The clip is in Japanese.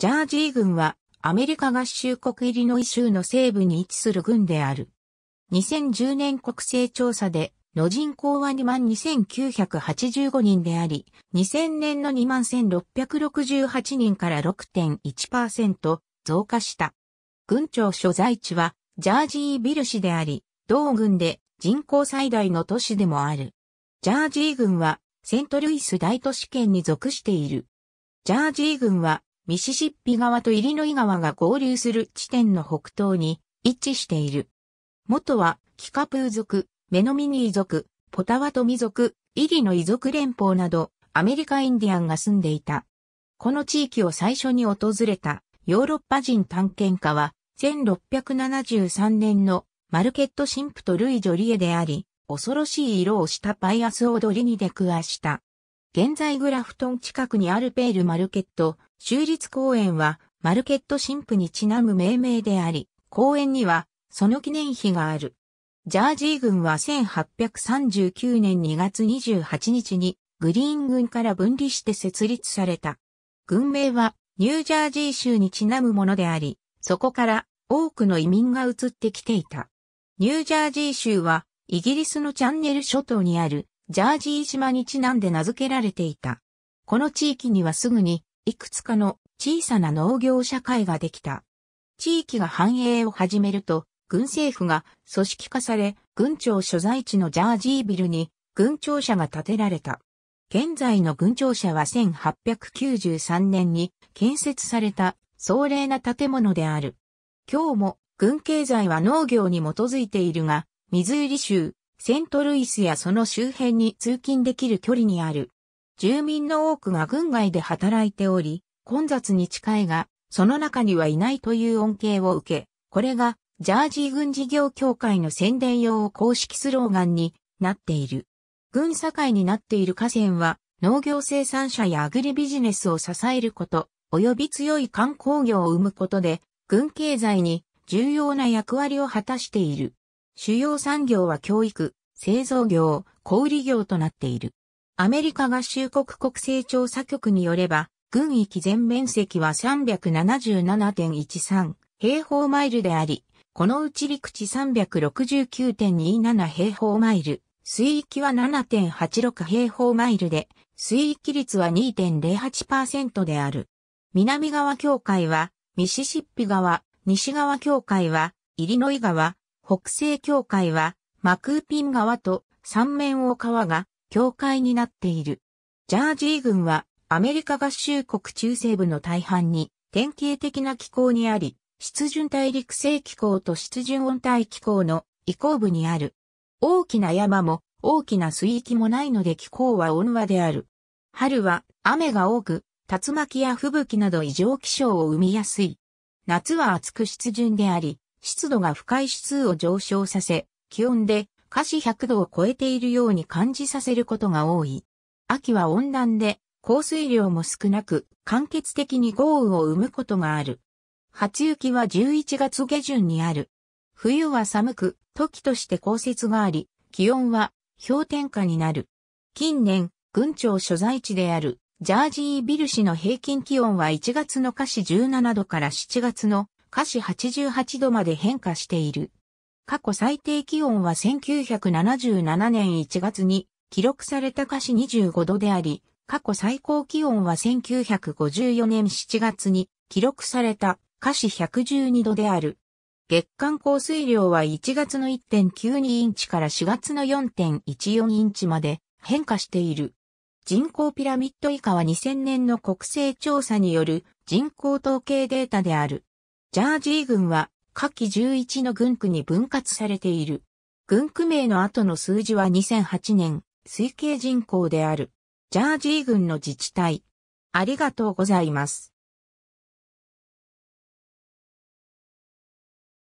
ジャージー軍はアメリカ合衆国イリノイ州の西部に位置する軍である。2010年国勢調査での人口は22,985人であり、2000年の21,668人から6.1%増加した。軍庁所在地はジャージービル市であり、同軍で人口最大の都市でもある。ジャージー軍はセントルイス大都市圏に属している。ジャージー軍はミシシッピ川とイリノイ川が合流する地点の北東に位置している。元は、キカプー族、メノミニー族、ポタワトミ族、イリノイ族連邦など、アメリカインディアンが住んでいた。この地域を最初に訪れたヨーロッパ人探検家は、1673年のマルケット神父とルイ・ジョリエであり、恐ろしい色をしたバイアス踊りに出くわした。現在グラフトン近くにあるペールマルケット、州立公園はマルケット神父にちなむ命名であり、公園にはその記念碑がある。ジャージー軍は1839年2月28日にグリーン軍から分離して設立された。軍名はニュージャージー州にちなむものであり、そこから多くの移民が移ってきていた。ニュージャージー州はイギリスのチャンネル諸島にあるジャージー島にちなんで名付けられていた。この地域にはすぐにいくつかの小さな農業社会ができた。地域が繁栄を始めると、軍政府が組織化され、軍庁所在地のジャージービルに軍庁舎が建てられた。現在の軍庁舎は1893年に建設された壮麗な建物である。今日も軍経済は農業に基づいているが、ミズーリ州、セントルイスやその周辺に通勤できる距離にある住民の多くが軍外で働いており、混雑に近いが、その中にはいないという恩恵を受け、これがジャージー軍事業協会の宣伝用を公式スローガンになっている。軍境になっている河川は、農業生産者やアグリビジネスを支えること、及び強い観光業を生むことで、軍経済に重要な役割を果たしている。主要産業は教育、製造業、小売業となっている。アメリカ合衆国国勢調査局によれば、軍域全面積は377.13平方マイルであり、このうち陸地369.27平方マイル、水域は7.86平方マイルで、水域率は2.08%である。南側境界は、ミシシッピ川、西側境界は、イリノイ川、北西境界は、マクーピン川と、三面大川が境界になっている。ジャージー群はアメリカ合衆国中西部の大半に典型的な気候にあり、湿潤大陸性気候と湿潤温帯気候の移行部にある。大きな山も大きな水域もないので気候は温和である。春は雨が多く、竜巻や吹雪など異常気象を生みやすい。夏は暑く湿潤であり、湿度が深い指数を上昇させ、気温で華氏100度を超えているように感じさせることが多い。秋は温暖で、降水量も少なく、間欠的に豪雨を生むことがある。初雪は11月下旬にある。冬は寒く、時として降雪があり、気温は氷点下になる。近年、群長所在地であるジャージービル市の平均気温は1月の華氏17度から7月の華氏88度まで変化している。過去最低気温は1977年1月に記録された華氏25度であり、過去最高気温は1954年7月に記録された華氏112度である。月間降水量は1月の1.92インチから4月の4.14インチまで変化している。人口ピラミッド以下は2000年の国勢調査による人口統計データである。ジャージー郡は下記11の軍区に分割されている。軍区名の後の数字は2008年、推計人口である。ジャージー軍の自治体。ありがとうございます。